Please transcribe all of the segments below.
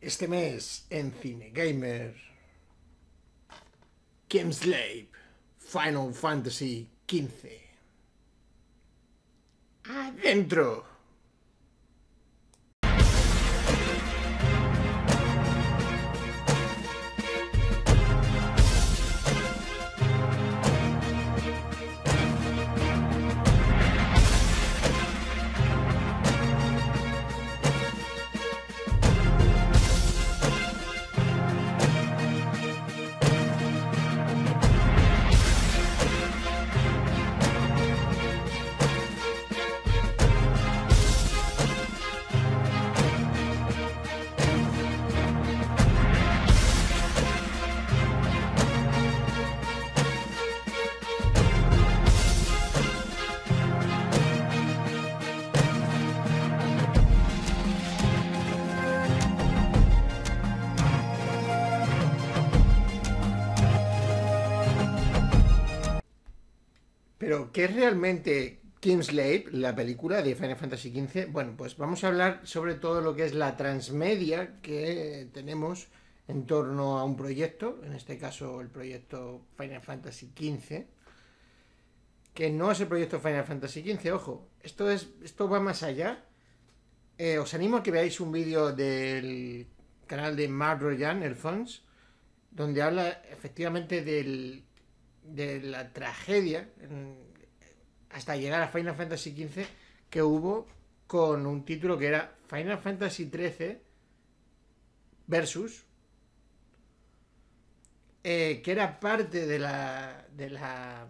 Este mes en Cinegamer, Slave, Final Fantasy XV. ¡Adentro! Pero, ¿qué es realmente Kingslave, la película de Final Fantasy XV? Bueno, pues vamos a hablar sobre todo lo que es la transmedia que tenemos en torno a un proyecto, en este caso el proyecto Final Fantasy XV, que no es el proyecto Final Fantasy XV, ojo, esto, es, esto va más allá. Eh, os animo a que veáis un vídeo del canal de Mark Royan, el Fons, donde habla efectivamente del de la tragedia hasta llegar a Final Fantasy XV que hubo con un título que era Final Fantasy XIII versus eh, que era parte de la de la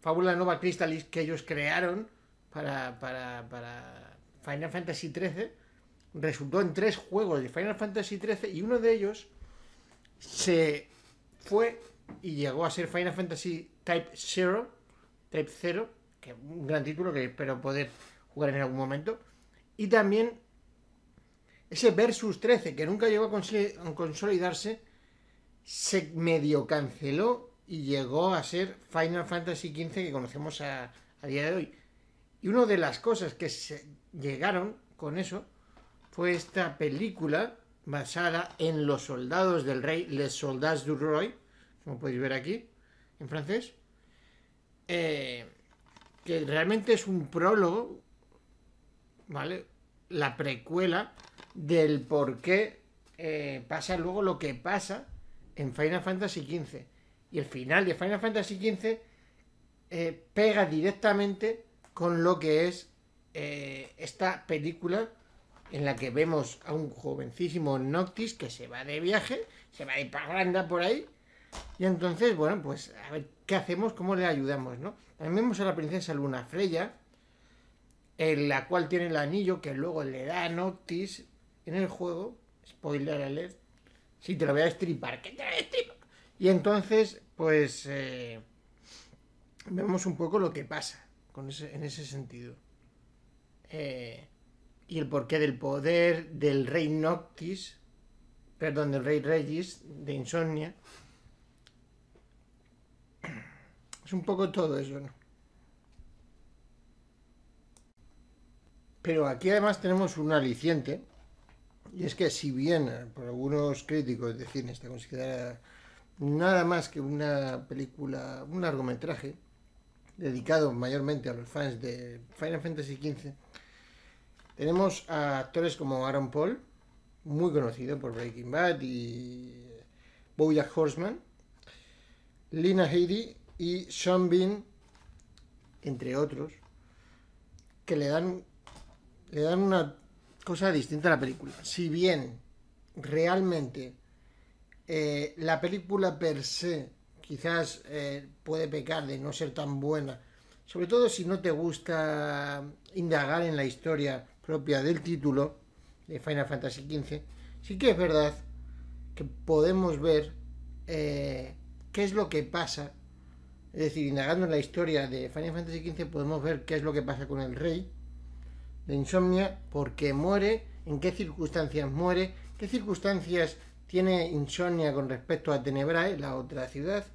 fábula Nova Crystalis que ellos crearon para, para, para Final Fantasy XIII resultó en tres juegos de Final Fantasy XIII y uno de ellos se fue y llegó a ser Final Fantasy Type 0, Type Zero que es un gran título que espero poder jugar en algún momento. Y también ese Versus 13, que nunca llegó a consolidarse, se medio canceló y llegó a ser Final Fantasy XV que conocemos a, día de hoy. Y una de las cosas que llegaron con eso fue esta película basada en Los Soldados del Rey, Les Soldats du Roy como podéis ver aquí, en francés, eh, que realmente es un prólogo, ¿vale? La precuela del por qué eh, pasa luego lo que pasa en Final Fantasy XV. Y el final de Final Fantasy XV eh, pega directamente con lo que es esta película en la que vemos a un jovencísimo Noctis que se va de viaje, se va de parranda por ahí y entonces, bueno, pues a ver qué hacemos, cómo le ayudamos, ¿no? También vemos a la princesa Luna Freya, en la cual tiene el anillo que luego le da a Noctis en el juego. Spoiler alert. Si te lo voy a estripar, que te lo Y entonces, pues eh, vemos un poco lo que pasa en ese sentido. Eh, y el porqué del poder del rey Noctis, perdón, del rey Regis de Insomnia. un poco todo eso, Pero aquí además tenemos un aliciente, y es que si bien eh, por algunos críticos de cine está considerada nada más que una película, un largometraje, dedicado mayormente a los fans de Final Fantasy XV, tenemos a actores como Aaron Paul, muy conocido por Breaking Bad y Bojack Horseman, Lina Heidi y Sean entre otros, que le dan, le dan una cosa distinta a la película. Si bien realmente eh, la película per se quizás eh, puede pecar de no ser tan buena, sobre todo si no te gusta indagar en la historia propia del título de Final Fantasy XV, sí que es verdad que podemos ver eh, qué es lo que pasa es decir, indagando en la historia de Final Fantasy XV podemos ver qué es lo que pasa con el rey de Insomnia, por qué muere, en qué circunstancias muere, qué circunstancias tiene Insomnia con respecto a Tenebrae, la otra ciudad,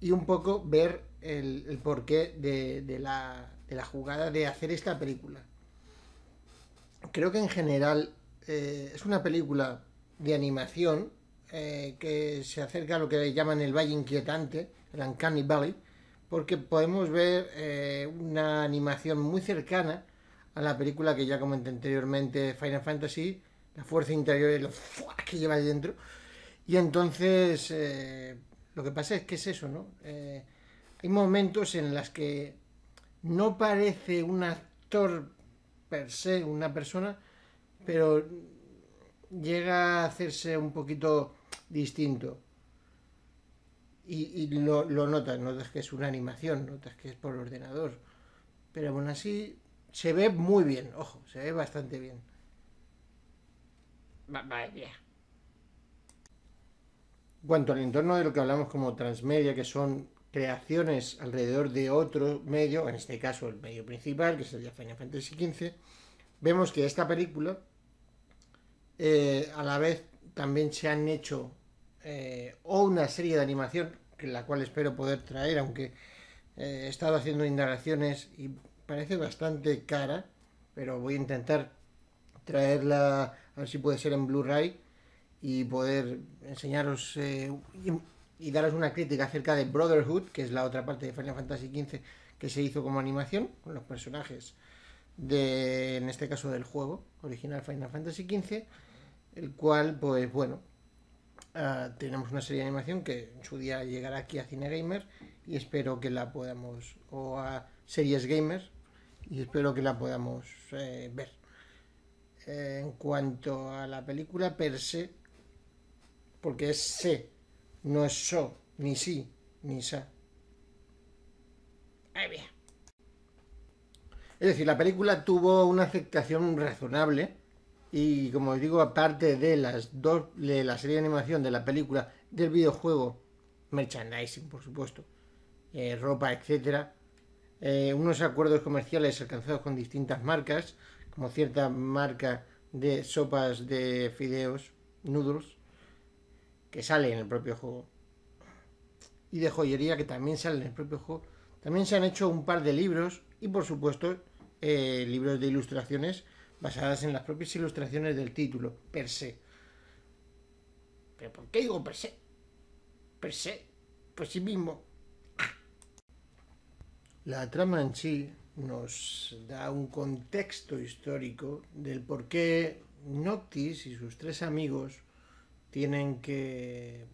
y un poco ver el, porqué de, la, jugada de hacer esta película. Creo que en general eh, es una película de animación eh, que se acerca a lo que llaman el Valle Inquietante, el Uncanny Valley, porque podemos ver eh, una animación muy cercana a la película que ya comenté anteriormente, Final Fantasy, la fuerza interior y lo que lleva ahí dentro. Y entonces, eh, lo que pasa es que es eso, ¿no? hay momentos en las que no parece un actor per se, una persona, pero llega a hacerse un poquito distinto. Y, lo, lo, notas, notas que es una animación, notas que es por ordenador. Pero aún así se ve muy bien, ojo, se ve bastante bien. Vaya. bien. Cuanto al entorno de lo que hablamos como transmedia, que son creaciones alrededor de otro medio, en este caso el medio principal, que sería Final Fantasy XV, vemos que esta película eh, a la vez también se han hecho eh, o una serie de animación, que la cual espero poder traer, aunque eh, he estado haciendo indagaciones y parece bastante cara, pero voy a intentar traerla, a ver si puede ser en Blu-ray y poder enseñaros eh, y, daros una crítica acerca de Brotherhood, que es la otra parte de Final Fantasy XV que se hizo como animación, con los personajes de, en este caso del juego original Final Fantasy XV, el cual, pues bueno, Ah, tenemos una serie de animación que en su día llegará aquí a Cine Gamer y espero que la podamos, o a Series gamers y espero que la podamos eh, ver. Eh, en cuanto a la película per se, porque es se, no es so, ni si, ni sa. Ahí bien. Es decir, la película tuvo una aceptación razonable y como os digo, aparte de las dos, de la serie de animación, de la película, del videojuego, merchandising, por supuesto, eh, ropa, etcétera, eh, unos acuerdos comerciales alcanzados con distintas marcas, como cierta marca de sopas de fideos, noodles, que sale en el propio juego, y de joyería que también sale en el propio juego. También se han hecho un par de libros y, por supuesto, eh, libros de ilustraciones basadas en las propias ilustraciones del título, per se. ¿Pero por qué digo per se? Per se, por pues sí mismo. La trama en sí nos da un contexto histórico del por qué Noctis y sus tres amigos tienen que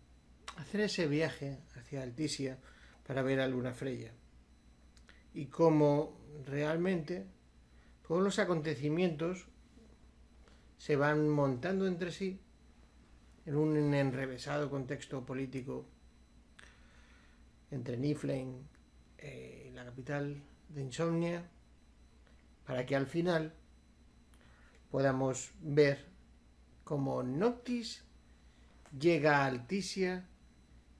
hacer ese viaje hacia Alticia para ver a Luna Freya y cómo realmente todos los acontecimientos se van montando entre sí en un enrevesado contexto político entre Niflheim eh, la capital de Insomnia, para que al final podamos ver cómo Noctis llega a Alticia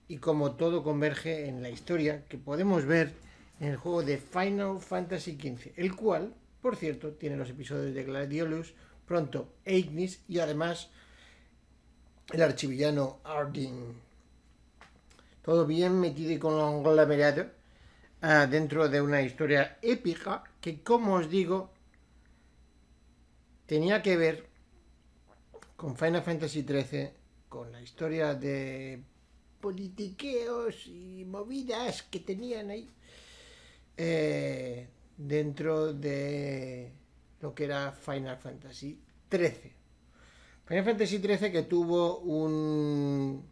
y cómo todo converge en la historia que podemos ver en el juego de Final Fantasy XV, el cual por cierto, tiene los episodios de Gladiolus, pronto Ignis y además el archivillano Ardyn. Todo bien metido y conglomerado ah, dentro de una historia épica que, como os digo, tenía que ver con Final Fantasy XIII, con la historia de politiqueos y movidas que tenían ahí. Eh, dentro de lo que era Final Fantasy XIII. Final Fantasy XIII que tuvo un...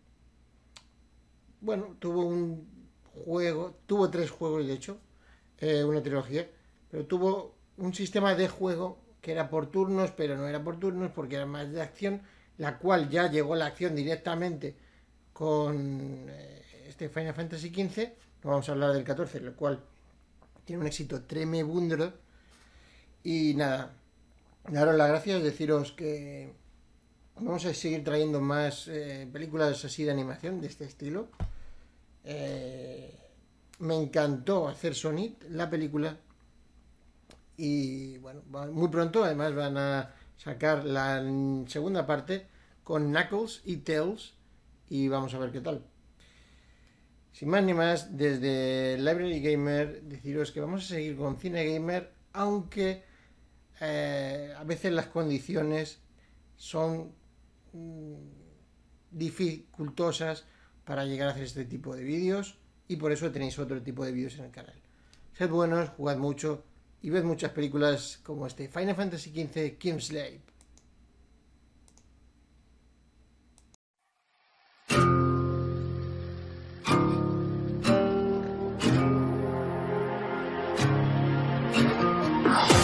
Bueno, tuvo un juego, tuvo tres juegos de hecho, eh, una trilogía, pero tuvo un sistema de juego que era por turnos, pero no era por turnos porque era más de acción, la cual ya llegó la acción directamente con eh, este Final Fantasy XV, no vamos a hablar del XIV, lo cual tiene un éxito tremendo Y nada, daros las gracias, deciros que vamos a seguir trayendo más eh, películas así de animación de este estilo. Eh, me encantó hacer Sonic, la película. Y bueno, muy pronto además van a sacar la segunda parte con Knuckles y Tails y vamos a ver qué tal. Sin más ni más, desde Library Gamer deciros que vamos a seguir con Cine Gamer, aunque eh, a veces las condiciones son mm, dificultosas para llegar a hacer este tipo de vídeos y por eso tenéis otro tipo de vídeos en el canal. Sed buenos, jugad mucho y ved muchas películas como este Final Fantasy XV Kingslave. Yeah.